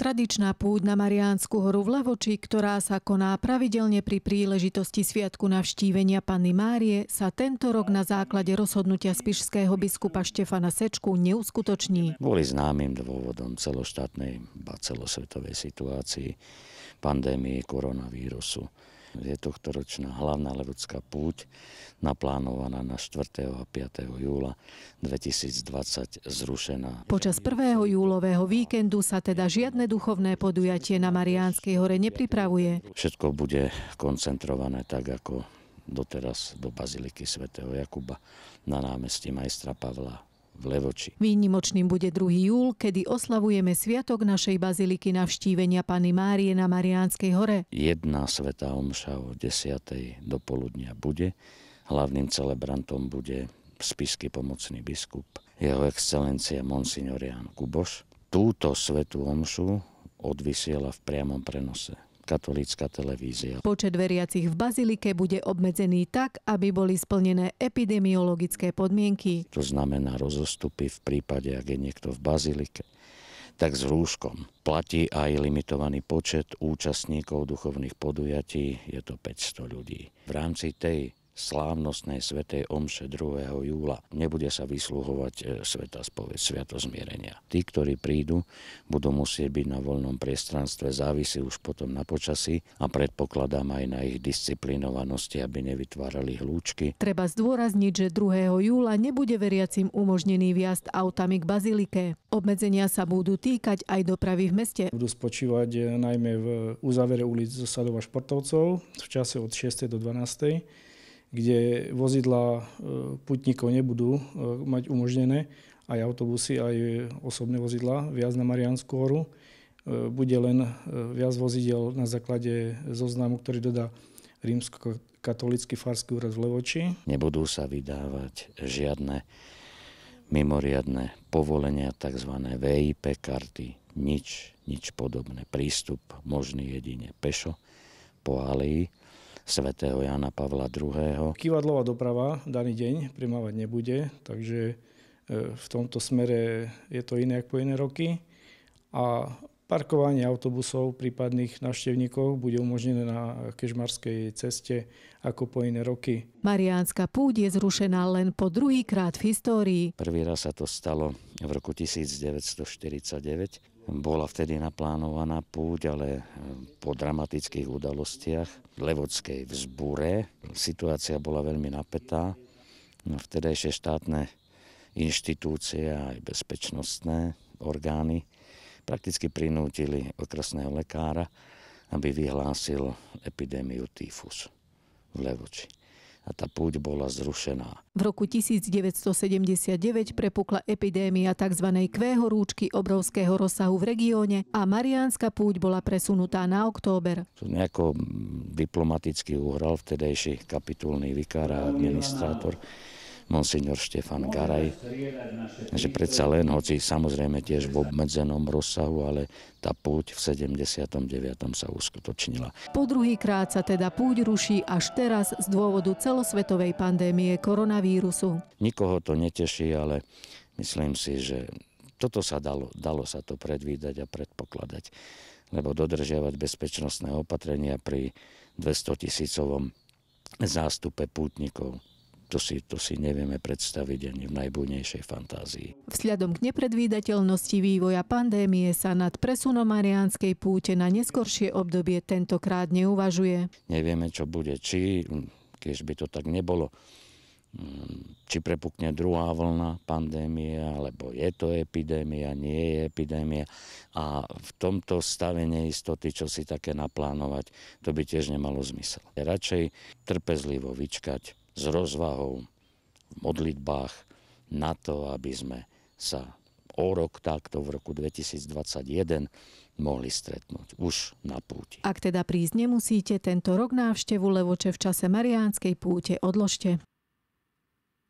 Tradičná púť na Mariánsku horu v Lavoči, ktorá sa koná pravidelne pri príležitosti Sviatku navštívenia Panny Márie, sa tento rok na základe rozhodnutia spišského biskupa Štefana Sečku neuskutoční. Boli známym dôvodom celoštátnej a celosvetovej situácii pandémie koronavírusu je ročná hlavná levodská púť naplánovaná na 4. a 5. júla 2020 zrušená. Počas 1. júlového víkendu sa teda žiadne duchovné podujatie na Mariánskej hore nepripravuje. Všetko bude koncentrované tak, ako doteraz do Baziliky svätého Jakuba na námestí majstra Pavla v Levoči. Výnimočným bude 2. júl, kedy oslavujeme sviatok našej baziliky navštívenia Pany Márie na Mariánskej hore. Jedna svetá omša o 10. do poludnia bude. Hlavným celebrantom bude spisky pomocný biskup, jeho excelencia monsignor Jan Kuboš. Túto svetú omšu odvysiela v priamom prenose katolícka televízia. Počet veriacich v bazilike bude obmedzený tak, aby boli splnené epidemiologické podmienky. To znamená rozostupy v prípade, ak je niekto v bazilike tak s rúškom. Platí aj limitovaný počet účastníkov duchovných podujatí, je to 500 ľudí. V rámci tej slávnostnej svetej omše 2. júla. Nebude sa vysluhovať e, sveta spoveď, sviato zmierenia. Tí, ktorí prídu, budú musieť byť na voľnom priestranstve, závisí už potom na počasí a predpokladám aj na ich disciplinovanosti, aby nevytvárali hlúčky. Treba zdôrazniť, že 2. júla nebude veriacim umožnený viazd autami k bazilike. Obmedzenia sa budú týkať aj dopravy v meste. Budú spočívať e, najmä v e, uzavere ulic zo Sadova Športovcov v čase od 6. do 12 kde vozidla e, putníkov nebudú e, mať umožnené, aj autobusy, aj osobné vozidla, viac na Mariánsku horu. E, bude len viac vozidel na základe zoznamu, ktorý dodá rímsko-katolický farský úrad v Levoči. Nebudú sa vydávať žiadne mimoriadne povolenia, tzv. VIP karty, nič, nič podobné. Prístup možný jedine pešo po alii svätého Jana Pavla II. Kývadlová doprava daný deň primávať nebude, takže e, v tomto smere je to iné ako iné roky. A parkovanie autobusov prípadných návštevníkov bude umožnené na kežmarskej ceste ako po iné roky. Mariánska púť je zrušená len po druhý krát v histórii. Prvý raz sa to stalo v roku 1949 bola vtedy naplánovaná púť, ale eh, po dramatických udalostiach v Levodskej vzbure situácia bola veľmi napätá. No, vtedajšie štátne inštitúcie a aj bezpečnostné orgány prakticky prinútili okresného lekára, aby vyhlásil epidémiu tyfus v Levoči a tá púť bola zrušená. V roku 1979 prepukla epidémia tzv. rúčky obrovského rozsahu v regióne a Mariánska púť bola presunutá na október. To nejako mm, diplomaticky uhral vtedejší kapitulný vikár a administrátor monsignor Štefan Garaj, že predsa len, hoci samozrejme tiež v obmedzenom rozsahu, ale tá púť v 79. sa uskutočnila. Po druhý krát sa teda púť ruší až teraz z dôvodu celosvetovej pandémie koronavírusu. Nikoho to neteší, ale myslím si, že toto sa dalo, dalo sa to predvídať a predpokladať, lebo dodržiavať bezpečnostné opatrenia pri 200 tisícovom zástupe pútnikov to si, to si nevieme predstaviť ani v najbújnejšej fantázii. Vzhľadom k nepredvídateľnosti vývoja pandémie sa nad presunom Mariánskej púte na neskoršie obdobie tentokrát neuvažuje. Nevieme, čo bude, či, keď by to tak nebolo, mm, či prepukne druhá vlna pandémie, alebo je to epidémia, nie je epidémia. A v tomto stave neistoty, čo si také naplánovať, to by tiež nemalo zmysel. Radšej trpezlivo vyčkať, s rozvahou v modlitbách na to, aby sme sa o rok takto v roku 2021 mohli stretnúť už na púti. Ak teda prísť nemusíte, tento rok návštevu Levoče v čase Mariánskej púte odložte.